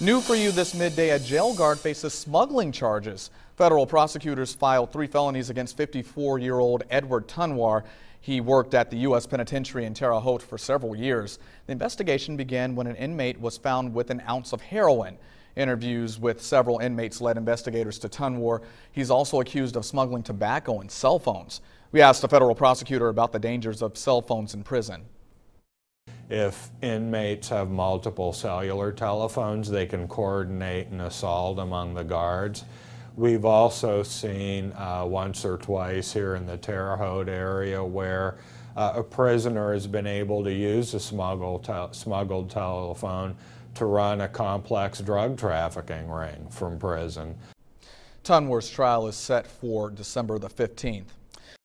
New for you this midday, a jail guard faces smuggling charges. Federal prosecutors filed three felonies against 54-year-old Edward Tunwar. He worked at the U.S. Penitentiary in Terre Haute for several years. The investigation began when an inmate was found with an ounce of heroin. Interviews with several inmates led investigators to Tunwar. He's also accused of smuggling tobacco and cell phones. We asked the federal prosecutor about the dangers of cell phones in prison if inmates have multiple cellular telephones, they can coordinate an assault among the guards. We've also seen uh, once or twice here in the Terre Haute area where uh, a prisoner has been able to use a smuggled, te smuggled telephone to run a complex drug trafficking ring from prison. Tunworth's trial is set for December the 15th.